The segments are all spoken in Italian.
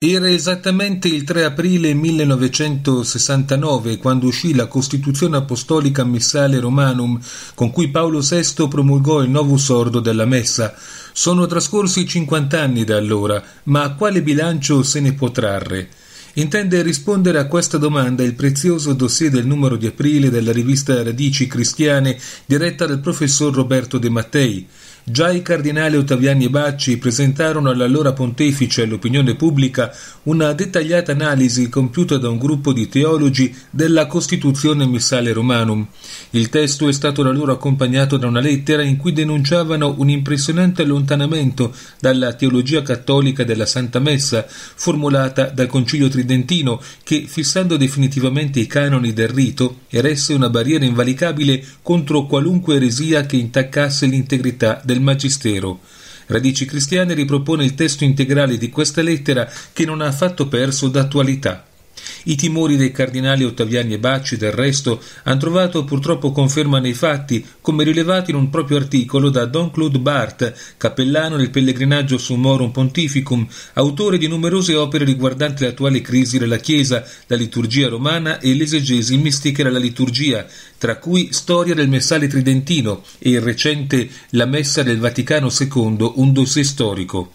Era esattamente il 3 aprile 1969 quando uscì la Costituzione Apostolica Missale Romanum con cui Paolo VI promulgò il nuovo sordo della Messa. Sono trascorsi 50 anni da allora, ma a quale bilancio se ne può trarre? Intende rispondere a questa domanda il prezioso dossier del numero di aprile della rivista Radici Cristiane diretta dal professor Roberto De Mattei. Già i cardinali Ottaviani e Bacci presentarono all'allora pontefice e all'opinione pubblica una dettagliata analisi compiuta da un gruppo di teologi della Costituzione Missale Romanum. Il testo è stato da loro accompagnato da una lettera in cui denunciavano un impressionante allontanamento dalla teologia cattolica della Santa Messa, formulata dal Concilio Tridentino, che, fissando definitivamente i canoni del rito, eresse una barriera invalicabile contro qualunque eresia che intaccasse l'integrità del del Magistero. Radici Cristiane ripropone il testo integrale di questa lettera che non ha affatto perso d'attualità. I timori dei cardinali Ottaviani e Bacci, del resto, hanno trovato purtroppo conferma nei fatti, come rilevato in un proprio articolo da Don Claude Barth, cappellano del pellegrinaggio Summorum Pontificum, autore di numerose opere riguardanti l'attuale crisi della Chiesa, la liturgia romana e l'esegesi mistica della liturgia, tra cui Storia del Messale Tridentino e il recente La Messa del Vaticano II, un dossier storico.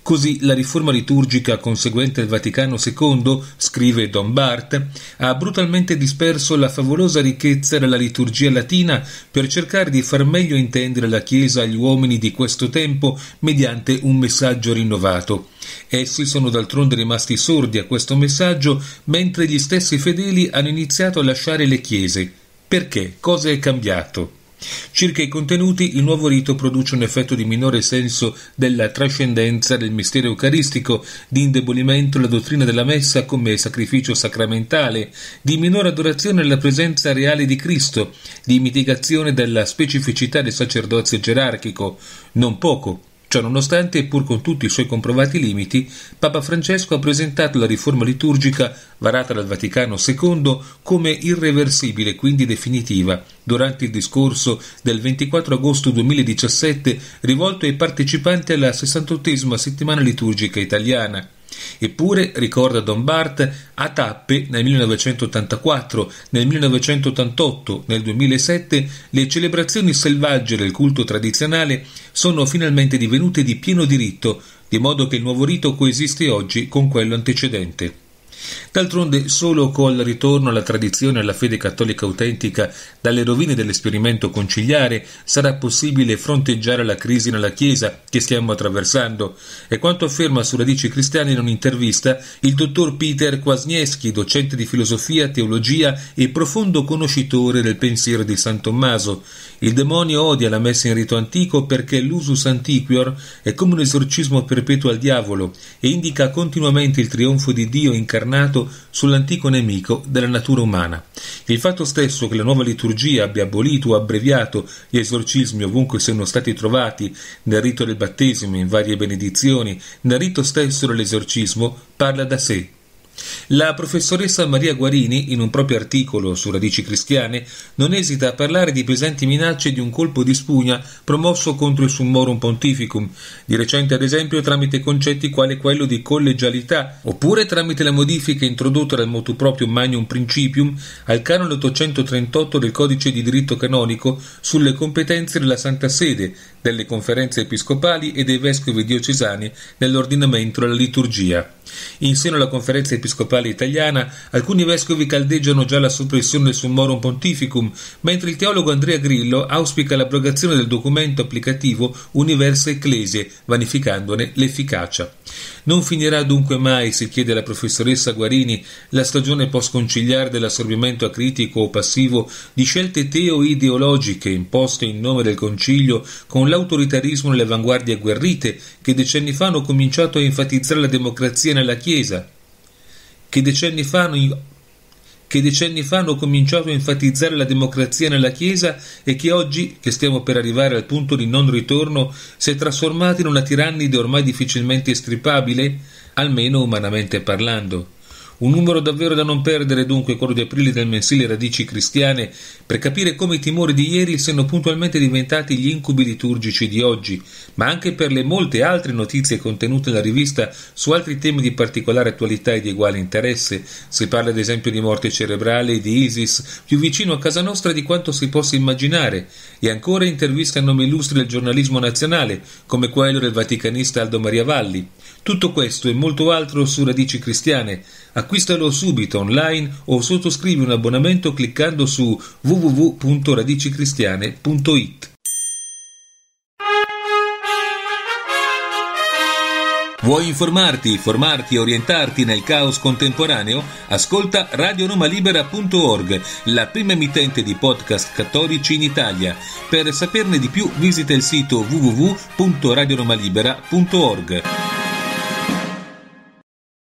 Così la riforma liturgica conseguente al Vaticano II, scrive Don Bart, ha brutalmente disperso la favolosa ricchezza della liturgia latina per cercare di far meglio intendere la Chiesa agli uomini di questo tempo mediante un messaggio rinnovato. Essi sono d'altronde rimasti sordi a questo messaggio, mentre gli stessi fedeli hanno iniziato a lasciare le chiese. Perché? Cosa è cambiato? Circa i contenuti, il nuovo rito produce un effetto di minore senso della trascendenza del mistero eucaristico, di indebolimento alla dottrina della messa come sacrificio sacramentale, di minore adorazione alla presenza reale di Cristo, di mitigazione della specificità del sacerdozio gerarchico, non poco Ciononostante, pur con tutti i suoi comprovati limiti, Papa Francesco ha presentato la riforma liturgica varata dal Vaticano II come irreversibile, quindi definitiva, durante il discorso del 24 agosto 2017 rivolto ai partecipanti alla 68 settimana liturgica italiana. Eppure, ricorda Don Bart, a tappe nel 1984, nel 1988, nel 2007, le celebrazioni selvagge del culto tradizionale sono finalmente divenute di pieno diritto, di modo che il nuovo rito coesiste oggi con quello antecedente. D'altronde solo col ritorno alla tradizione e alla fede cattolica autentica dalle rovine dell'esperimento conciliare sarà possibile fronteggiare la crisi nella Chiesa che stiamo attraversando. E quanto afferma su Radici Cristiane in un'intervista il dottor Peter Kwasniewski, docente di filosofia, teologia e profondo conoscitore del pensiero di San Tommaso. Il demonio odia la messa in rito antico perché l'usus antiquior è come un esorcismo perpetuo al diavolo e indica continuamente il trionfo di Dio incarnato ragionato sull'antico nemico della natura umana. Il fatto stesso che la nuova liturgia abbia abolito o abbreviato gli esorcismi ovunque siano stati trovati, nel rito del battesimo, in varie benedizioni, nel rito stesso dell'esorcismo, parla da sé. La professoressa Maria Guarini, in un proprio articolo su radici cristiane, non esita a parlare di presenti minacce di un colpo di spugna promosso contro il Summorum Pontificum, di recente ad esempio tramite concetti quale quello di collegialità, oppure tramite la modifica introdotta dal motu proprio Magnum Principium al canone 838 del codice di diritto canonico sulle competenze della Santa Sede, delle conferenze episcopali e dei vescovi diocesani nell'ordinamento della liturgia. In seno alla conferenza episcopale italiana alcuni vescovi caldeggiano già la soppressione del Summorum Pontificum, mentre il teologo Andrea Grillo auspica l'abrogazione del documento applicativo Universa Ecclesie, vanificandone l'efficacia. Non finirà dunque mai, si chiede alla professoressa Guarini, la stagione post-conciliare dell'assorbimento acritico o passivo di scelte teo-ideologiche imposte in nome del concilio con l'autoritarismo e le avanguardie agguerrite che decenni fa hanno cominciato a enfatizzare la democrazia nella Chiesa, che decenni fa hanno che decenni fa hanno cominciato a enfatizzare la democrazia nella Chiesa e che oggi, che stiamo per arrivare al punto di non ritorno, si è trasformata in una tirannide ormai difficilmente estripabile, almeno umanamente parlando. Un numero davvero da non perdere dunque quello di aprile del mensile Radici Cristiane per capire come i timori di ieri siano puntualmente diventati gli incubi liturgici di oggi, ma anche per le molte altre notizie contenute nella rivista su altri temi di particolare attualità e di uguale interesse. Si parla ad esempio di morte cerebrale, di ISIS, più vicino a casa nostra di quanto si possa immaginare, e ancora interviste a nomi illustri del giornalismo nazionale, come quello del vaticanista Aldo Maria Valli. Tutto questo e molto altro su Radici Cristiane Acquistalo subito online o sottoscrivi un abbonamento cliccando su www.radicicristiane.it. Vuoi informarti, formarti e orientarti nel caos contemporaneo? Ascolta radionomalibera.org, la prima emittente di podcast cattolici in Italia. Per saperne di più visita il sito www.radionomalibera.org.